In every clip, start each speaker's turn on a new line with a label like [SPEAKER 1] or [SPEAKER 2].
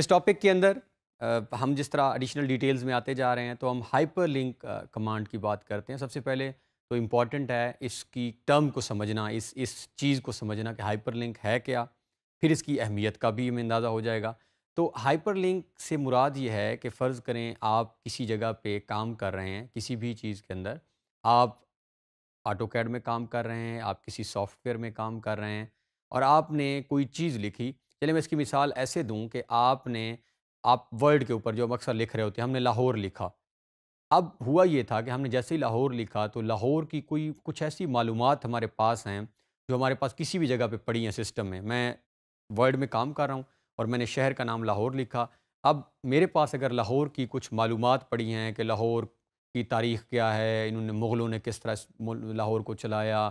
[SPEAKER 1] इस टॉपिक के अंदर आ, हम जिस तरह एडिशनल डिटेल्स में आते जा रहे हैं तो हम हाइपर लिंक कमांड की बात करते हैं सबसे पहले तो इम्पॉर्टेंट है इसकी टर्म को समझना इस इस चीज़ को समझना कि हाइपर लिंक है क्या फिर इसकी अहमियत का भी हमें अंदाज़ा हो जाएगा तो हाइपरलिंक से मुराद ये है कि फ़र्ज़ करें आप किसी जगह पे काम कर रहे हैं किसी भी चीज़ के अंदर आप ऑटो कैड में काम कर रहे हैं आप किसी सॉफ्टवेयर में काम कर रहे हैं और आपने कोई चीज़ लिखी चलिए मैं इसकी मिसाल ऐसे दूं कि आपने आप वर्ल्ड के ऊपर जो हम अक्सर लिख रहे होते हैं हमने लाहौर लिखा अब हुआ ये था कि हमने जैसे ही लाहौर लिखा तो लाहौर की कोई कुछ ऐसी मालूम हमारे पास हैं जो हमारे पास किसी भी जगह पर पड़ी हैं सिस्टम में मैं वर्ल्ड में काम कर रहा हूँ और मैंने शहर का नाम लाहौर लिखा अब मेरे पास अगर लाहौर की कुछ मालूम पड़ी हैं कि लाहौर की तारीख़ क्या है इन्होंने मुग़लों ने किस तरह लाहौर को चलाया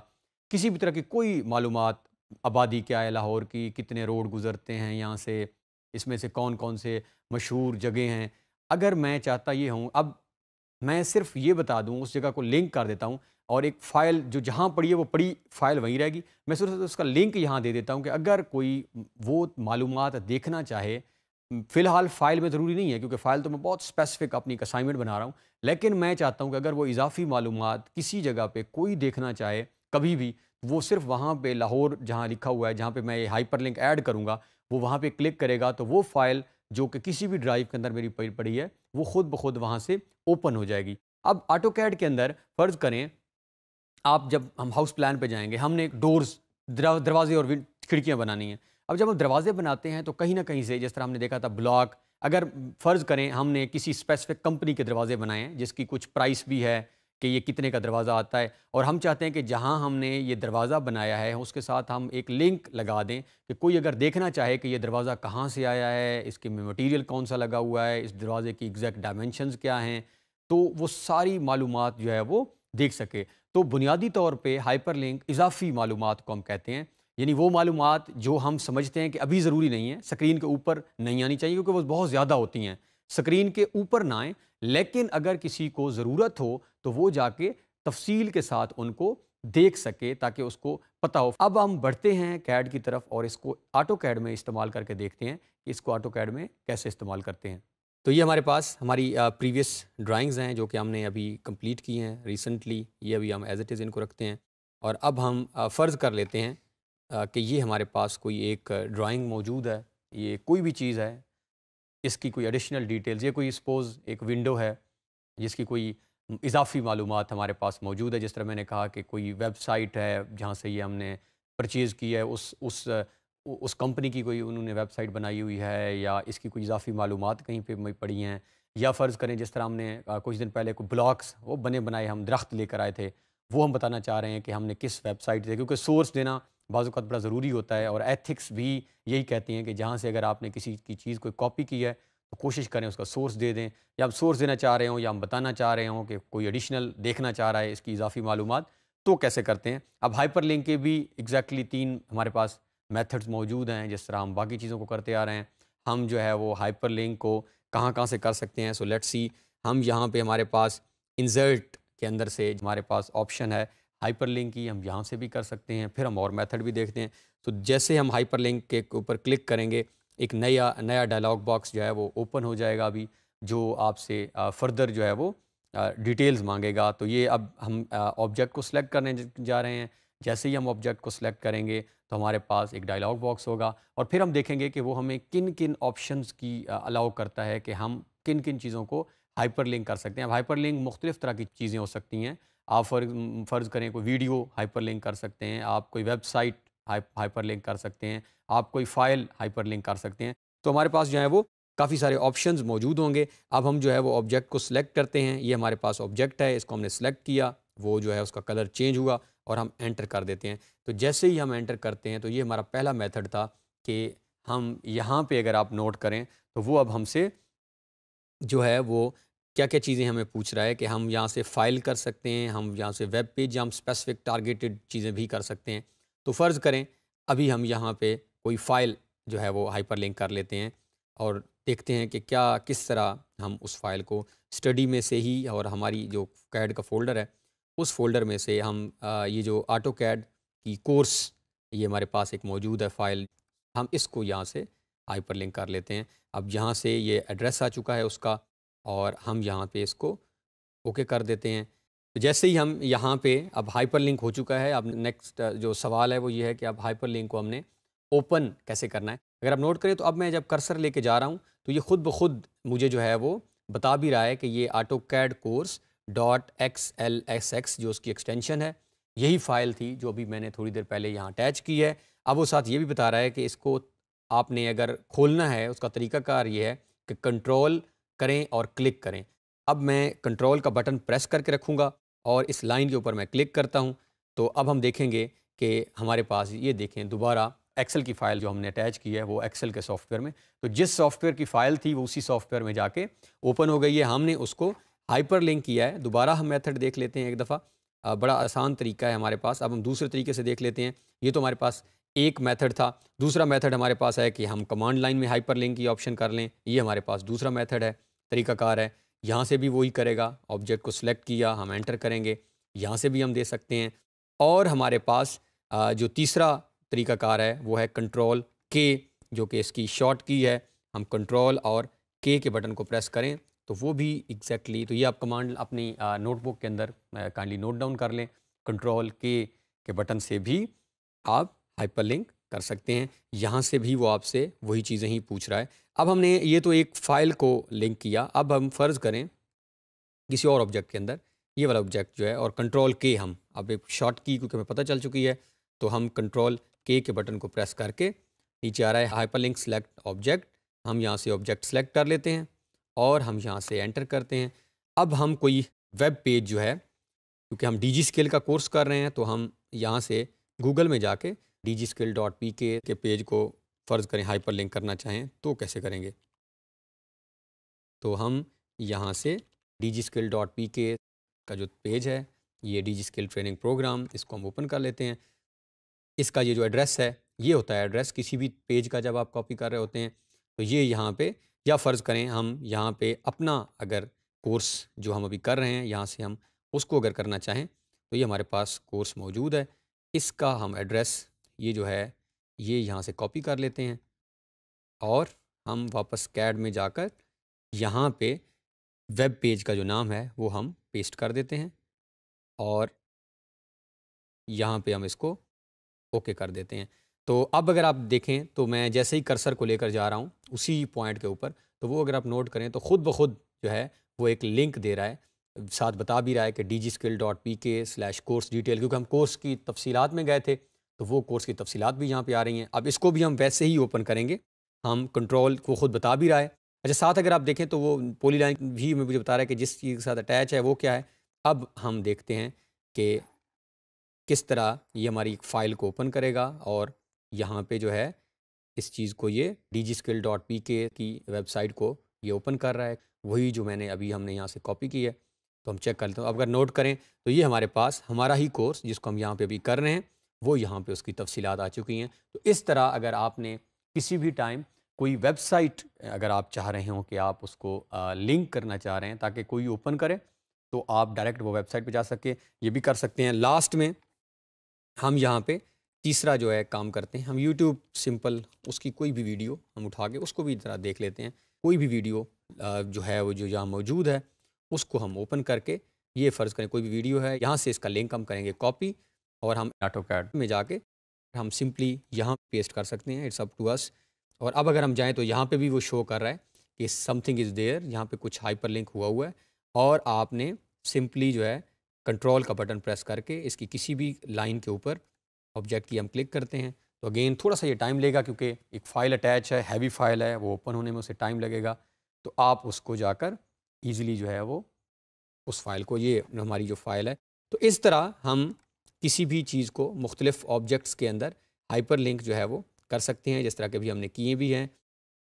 [SPEAKER 1] किसी भी तरह की कोई मालूम आबादी क्या है लाहौर की कितने रोड गुज़रते हैं यहाँ से इसमें से कौन कौन से मशहूर जगह हैं अगर मैं चाहता ये हूँ अब मैं सिर्फ ये बता दूँ उस जगह को लिंक कर देता हूँ और एक फ़ाइल जो जहाँ पड़ी है वो पड़ी फ़ाइल वहीं रहेगी मैं सिर्फ उसका लिंक यहाँ दे देता हूँ कि अगर कोई वो मालूम देखना चाहे फ़िलहाल फ़ाइल में ज़रूरी नहीं है क्योंकि फ़ाइल तो मैं बहुत स्पेसिफिक अपनी एक असाइनमेंट बना रहा हूँ लेकिन मैं चाहता हूँ कि अगर वो इजाफी मालूम किसी जगह पर कोई देखना चाहे कभी भी वो सिर्फ वहाँ पे लाहौर जहाँ लिखा हुआ है जहाँ पे मैं हाइपर लिंक ऐड करूँगा वो वहाँ पे क्लिक करेगा तो वो फ़ाइल जो कि किसी भी ड्राइव के अंदर मेरी पड़ी है वो खुद ब खुद वहाँ से ओपन हो जाएगी अब ऑटो कैड के अंदर फ़र्ज़ करें आप जब हम हाउस प्लान पे जाएंगे हमने डोर्स दरवाजे और खिड़कियाँ बनानी हैं अब जब हम दरवाजे बनाते हैं तो कहीं ना कहीं से जिस तरह हमने देखा था ब्लॉक अगर फ़र्ज़ करें हमने किसी स्पेसिफिक कंपनी के दरवाजे बनाए हैं जिसकी कुछ प्राइस भी है कि ये कितने का दरवाज़ा आता है और हम चाहते हैं कि जहाँ हमने ये दरवाज़ा बनाया है उसके साथ हम एक लिंक लगा दें कि कोई अगर देखना चाहे कि ये दरवाज़ा कहाँ से आया है इसके में मटीरियल कौन सा लगा हुआ है इस दरवाज़े की एग्जैक्ट डायमेंशनस क्या हैं तो वो सारी मालूम जो है वो देख सके तो बुनियादी तौर पर हाइपर लिंक इजाफी मालूम को हम कहते हैं यानी वो मालूम जो हम समझते हैं कि अभी ज़रूरी नहीं है स्क्रीन के ऊपर नहीं आनी चाहिए क्योंकि वो बहुत ज़्यादा होती हैं स्क्रीन के ऊपर ना आए लेकिन अगर किसी को ज़रूरत हो तो वो जाके तफसील के साथ उनको देख सके ताकि उसको पता हो अब हम बढ़ते हैं कैड की तरफ और इसको ऑटो कैड में इस्तेमाल करके देखते हैं कि इसको ऑटो कैड में कैसे इस्तेमाल करते हैं तो ये हमारे पास हमारी प्रीवियस ड्राइंग्स हैं जो कि हमने अभी कंप्लीट की हैं रिसेंटली ये अभी हम एज इट इज़ इनको रखते हैं और अब हम फ़र्ज़ कर लेते हैं कि ये हमारे पास कोई एक ड्राइंग मौजूद है ये कोई भी चीज़ है इसकी कोई एडिशनल डिटेल्स ये कोई सपोज़ एक विंडो है जिसकी कोई इजाफी मालूम हमारे पास मौजूद है जिस तरह मैंने कहा कि कोई वेबसाइट है जहाँ से ये हमने परचेज़ की है उस उस उस कंपनी की कोई उन्होंने वेबसाइट बनाई हुई है या इसकी कोई इजाफी मालूम कहीं पर पड़ी हैं या फ़र्ज़ करें जिस तरह हमने कुछ दिन पहले कोई ब्लॉक्स वो बने बनाए हम दरख्त लेकर आए थे वो हम बताना चाह रहे हैं कि हमने किस वेबसाइट से क्योंकि सोर्स देना बाज़ात बड़ा ज़रूरी होता है और एथिक्स भी यही कहती हैं कि जहाँ से अगर आपने किसी की चीज़ कोई कॉपी की है तो कोशिश करें उसका सोर्स दे दें या आप सोर्स देना चाह रहे हों या हम बताना चाह रहे हों कि कोई एडिशनल देखना चाह रहा है इसकी इजाफी मालूम तो कैसे करते हैं अब हाइपर लिंक के भी एग्जैक्टली exactly तीन हमारे पास मेथड्स मौजूद हैं जिस तरह हम बाकी चीज़ों को करते आ रहे हैं हम जो है वो हाइपर लिंक को कहाँ कहाँ से कर सकते हैं सो लेट्स सी हम यहाँ पे हमारे पास इंजर्ट के अंदर से हमारे पास ऑप्शन है हाइपरलिंक की हम यहाँ से भी कर सकते हैं फिर हम और मेथड भी देखते हैं तो जैसे हम हाइपरलिंक के ऊपर क्लिक करेंगे एक नया नया डायलॉग बॉक्स जो है वो ओपन हो जाएगा अभी जो आपसे फर्दर जो है वो डिटेल्स मांगेगा तो ये अब हम ऑब्जेक्ट को सिलेक्ट करने जा रहे हैं जैसे ही हम ऑब्जेक्ट को सिलेक्ट करेंगे तो हमारे पास एक डायलॉग बॉक्स होगा और फिर हम देखेंगे कि वो हमें किन किन ऑप्शंस की अलाउ करता है कि हम किन किन चीज़ों को हाइपरलिंक कर सकते हैं अब हाइपरलिंक मुख्तलिफ तरह की चीज़ें हो सकती हैं आप फर्ज फ़र्ज़ करें कोई वीडियो हाइपर लिंक कर सकते हैं आप कोई वेबसाइट हाइपर लिंक कर सकते हैं आप कोई फ़ाइल हाइपर लिंक कर सकते हैं तो हमारे पास जो है वो काफ़ी सारे ऑप्शन मौजूद होंगे अब हम जो है वो ऑब्जेक्ट को सिलेक्ट करते हैं ये हमारे पास ऑब्जेक्ट है इसको हमने सेलेक्ट किया वो जो है उसका कलर चेंज हुआ और हम एंटर कर देते हैं तो जैसे ही हम एंटर करते हैं तो ये हमारा पहला मेथड था कि हम यहाँ पे अगर आप नोट करें तो वो अब हमसे जो है वो क्या क्या चीज़ें हमें पूछ रहा है कि हम यहाँ से फ़ाइल कर सकते हैं हम यहाँ से वेब पेज या हम स्पेसिफिक टारगेटेड चीज़ें भी कर सकते हैं तो फ़र्ज़ करें अभी हम यहाँ पे कोई फ़ाइल जो है वो हाइपर लिंक कर लेते हैं और देखते हैं कि क्या किस तरह हम उस फ़ाइल को स्टडी में से ही और हमारी जो कैड का फ़ोल्डर है उस फोल्डर में से हम ये जो आटो कैड की कोर्स ये हमारे पास एक मौजूद है फ़ाइल हम इसको यहाँ से हाइपर लिंक कर लेते हैं अब यहाँ से ये एड्रेस आ चुका है उसका और हम यहाँ पे इसको ओके कर देते हैं तो जैसे ही हम यहाँ पे अब हाइपर लिंक हो चुका है अब नेक्स्ट जो सवाल है वो ये है कि अब हाइपर लिंक को हमने ओपन कैसे करना है अगर आप नोट करें तो अब मैं जब कर्सर लेके जा रहा हूँ तो ये ख़ुद ब खुद मुझे जो है वो बता भी रहा है कि ये AutoCAD course dot X L S X जो उसकी एक्सटेंशन है यही फाइल थी जो अभी मैंने थोड़ी देर पहले यहाँ अटैच की है अब वो साथ ये भी बता रहा है कि इसको आपने अगर खोलना है उसका तरीकाकार ये है कि कंट्रोल करें और क्लिक करें अब मैं कंट्रोल का बटन प्रेस करके रखूँगा और इस लाइन के ऊपर मैं क्लिक करता हूँ तो अब हम देखेंगे कि हमारे पास ये देखें दोबारा एक्सेल की फ़ाइल जो हमने अटैच की है वो एक्सेल के सॉफ्टवेयर में तो जिस सॉफ्टवेयर की फ़ाइल थी वो उसी सॉफ्टवेयर में जाके ओपन हो गई है हमने उसको हाइपर लिंक किया है दोबारा हम मेथड देख लेते हैं एक दफ़ा बड़ा आसान तरीका है हमारे पास अब हम दूसरे तरीके से देख लेते हैं ये तो हमारे पास एक मैथड था दूसरा मैथड हमारे पास है कि हम कमांड लाइन में हाइपर लिंक की ऑप्शन कर लें ये हमारे पास दूसरा मैथड है तरीकाकार है यहाँ से भी वही करेगा ऑब्जेक्ट को सिलेक्ट किया हम एंटर करेंगे यहाँ से भी हम दे सकते हैं और हमारे पास जो तीसरा तरीकाकार है वो है कंट्रोल के जो कि इसकी शॉर्ट की है हम कंट्रोल और के के बटन को प्रेस करें तो वो भी एग्जैक्टली exactly, तो ये आप कमांड अपनी नोटबुक के अंदर काइंडली नोट डाउन कर लें कंट्रोल के के बटन से भी आप हाइपरलिंक कर सकते हैं यहाँ से भी वो आपसे वही चीज़ें ही पूछ रहा है अब हमने ये तो एक फ़ाइल को लिंक किया अब हम फ़र्ज़ करें किसी और ऑब्जेक्ट के अंदर ये वाला ऑब्जेक्ट जो है और कंट्रोल के हम अब एक शॉर्ट की क्योंकि हमें पता चल चुकी है तो हम कंट्रोल के के बटन को प्रेस करके नीचे आ रहा है हाइपर लिंक सेलेक्ट ऑब्जेक्ट हम यहाँ से ऑब्जेक्ट सेलेक्ट कर लेते हैं और हम यहाँ से एंटर करते हैं अब हम कोई वेब पेज जो है क्योंकि हम डी जी स्केल का कोर्स कर रहे हैं तो हम यहाँ से गूगल में जाके digi skill dot P K page को फ़र्ज़ करें हाइपर लिंक करना चाहें तो कैसे करेंगे तो हम यहाँ से digi skill dot P K का जो पेज है ये digi skill training program इसको हम ओपन कर लेते हैं इसका ये जो एड्रेस है ये होता है एड्रेस किसी भी पेज का जब आप कॉपी कर रहे होते हैं तो ये यहाँ पे या फ़र्ज़ करें हम यहाँ पे अपना अगर कोर्स जो हम अभी कर रहे हैं यहाँ से हम उसको अगर करना चाहें तो ये हमारे पास कोर्स मौजूद है इसका हम एड्रेस ये जो है ये यहाँ से कॉपी कर लेते हैं और हम वापस कैड में जाकर यहाँ पे वेब पेज का जो नाम है वो हम पेस्ट कर देते हैं और यहाँ पे हम इसको ओके कर देते हैं तो अब अगर आप देखें तो मैं जैसे ही कर्सर को लेकर जा रहा हूँ उसी पॉइंट के ऊपर तो वो अगर आप नोट करें तो ख़ुद ब खुद जो है वो एक लिंक दे रहा है साथ बता भी रहा है कि digi skill dot P K slash course detail क्योंकि हम कोर्स की तफसीत में गए थे तो वो कोर्स की तफसीत भी यहाँ पर आ रही हैं अब इसको भी हम वैसे ही ओपन करेंगे हम कंट्रोल को ख़ुद बता भी रहा है अच्छा साथ अगर आप देखें तो वो पोली लाइन भी मुझे बता रहा है कि जिस चीज़ के साथ अटैच है वो क्या है अब हम देखते हैं कि किस तरह ये हमारी एक फ़ाइल को ओपन करेगा और यहाँ पे जो है इस चीज़ को ये digi skill dot P K की वेबसाइट को ये ओपन कर रहा है वही जो मैंने अभी हमने यहाँ से कॉपी की है तो हम चेक कर लेते हैं अगर नोट करें तो ये हमारे पास हमारा ही कोर्स जिसको हम यहाँ पर अभी कर रहे हैं वो यहाँ पे उसकी तफसी आ चुकी हैं तो इस तरह अगर आपने किसी भी टाइम कोई वेबसाइट अगर आप चाह रहे हों कि आप उसको लिंक करना चाह रहे हैं ताकि कोई ओपन करे तो आप डायरेक्ट वो वेबसाइट पे जा सके ये भी कर सकते हैं लास्ट में हम यहाँ पे तीसरा जो है काम करते हैं हम यूट्यूब सिंपल उसकी कोई भी वीडियो हम उठा के उसको भी ज़रा देख लेते हैं कोई भी वीडियो जो है वो जो यहाँ मौजूद है उसको हम ओपन करके ये फ़र्ज़ करें कोई भी वीडियो है यहाँ से इसका लिंक हम करेंगे कॉपी और हम ऑटो कैड में जाके हम सिंपली यहाँ पेस्ट कर सकते हैं इट्स अप टू अस और अब अगर हम जाएँ तो यहाँ पे भी वो शो कर रहा है कि समथिंग इज़ देयर यहाँ पे कुछ हाइपर लिंक हुआ हुआ है और आपने सिंपली जो है कंट्रोल का बटन प्रेस करके इसकी किसी भी लाइन के ऊपर ऑब्जेक्ट की हम क्लिक करते हैं तो अगेन थोड़ा सा ये टाइम लेगा क्योंकि एक फ़ाइल अटैच है हैवी फाइल है वो ओपन होने में उसे टाइम लगेगा तो आप उसको जाकर ईज़िली जो है वो उस फाइल को ये हमारी जो फाइल है तो इस तरह हम किसी भी चीज़ को मुख्तलिफ़ ऑब्जेक्ट्स के अंदर हाइपर लिंक जो है वो कर सकते हैं जिस तरह के भी हमने किए भी हैं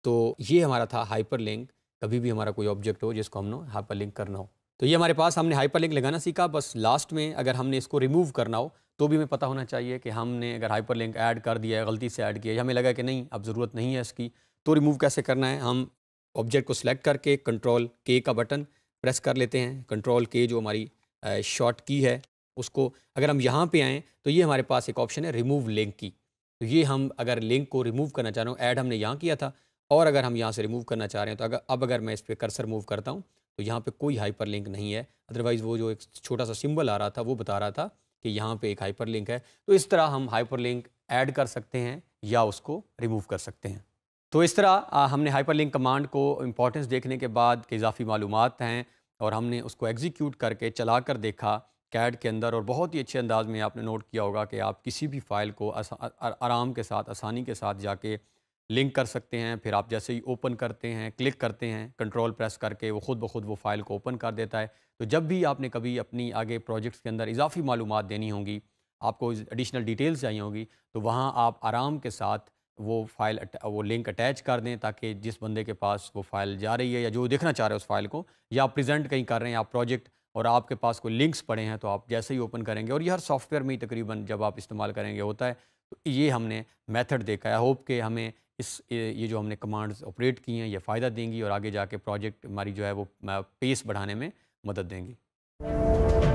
[SPEAKER 1] तो ये हमारा था हाइपर लिंक कभी भी हमारा कोई ऑब्जेक्ट हो जिसको हमने हाइपर लिंक करना हो तो ये हमारे पास हमने हाइपर लिंक लगाना सीखा बस लास्ट में अगर हमने इसको रिमूव करना हो तो भी हमें पता होना चाहिए कि हमने अगर हाइपर लिंक ऐड कर दिया है गलती से ऐड किया या हमें लगा कि नहीं अब ज़रूरत नहीं है इसकी तो रिमूव कैसे करना है हम ऑब्जेक्ट को सिलेक्ट करके कंट्रोल के का बटन प्रेस कर लेते हैं कंट्रोल के जो हमारी शॉर्ट की है उसको अगर हम यहाँ पे आएँ तो ये हमारे पास एक ऑप्शन है रिमूव लिंक की तो ये हम अगर लिंक को रिमूव करना चाह रहे हो ऐड हमने यहाँ किया था और अगर हम यहाँ से रिमूव करना चाह रहे हैं तो अगर अब अगर मैं इस पर कर्सर मूव करता हूँ तो यहाँ पे कोई हाइपर लिंक नहीं है अदरवाइज़ वो जो एक छोटा सा सिंबल आ रहा था वो बता रहा था कि यहाँ पर एक हाइपर लिंक है तो इस तरह हम हाइपर लिंक ऐड कर सकते हैं या उसको रिमूव कर सकते हैं तो इस तरह हमने हाइपर लिंक कमांड को इम्पोर्टेंस देखने के बाद के इजाफी मालूम हैं और हमने उसको एग्जीक्यूट करके चला कर देखा कैड के अंदर और बहुत ही अच्छे अंदाज में आपने नोट किया होगा कि आप किसी भी फाइल को आराम के साथ आसानी के साथ जाके लिंक कर सकते हैं फिर आप जैसे ही ओपन करते हैं क्लिक करते हैं कंट्रोल प्रेस करके वो ख़ुद ब खुद वो फ़ाइल को ओपन कर देता है तो जब भी आपने कभी अपनी आगे प्रोजेक्ट्स के अंदर इजाफी मालूम देनी होंगी आपको एडिशनल डिटेल्स चाहिए होंगी तो वहाँ आप आराम के साथ वो फाइल वो लिंक अटैच कर दें ताकि जिस बंदे के पास वो फाइल जा रही है या जो देखना चाह रहे हैं उस फाइल को या आप प्रेजेंट कहीं कर रहे हैं आप प्रोजेक्ट और आपके पास कोई लिंक्स पड़े हैं तो आप जैसे ही ओपन करेंगे और ये हर सॉफ्टवेयर में ही तकरीबन जब आप इस्तेमाल करेंगे होता है तो ये हमने मेथड देखा है होप के हमें इस ये जो हमने कमांड्स ऑपरेट की हैं ये फ़ायदा देंगी और आगे जाके प्रोजेक्ट हमारी जो है वो पेस बढ़ाने में मदद देंगी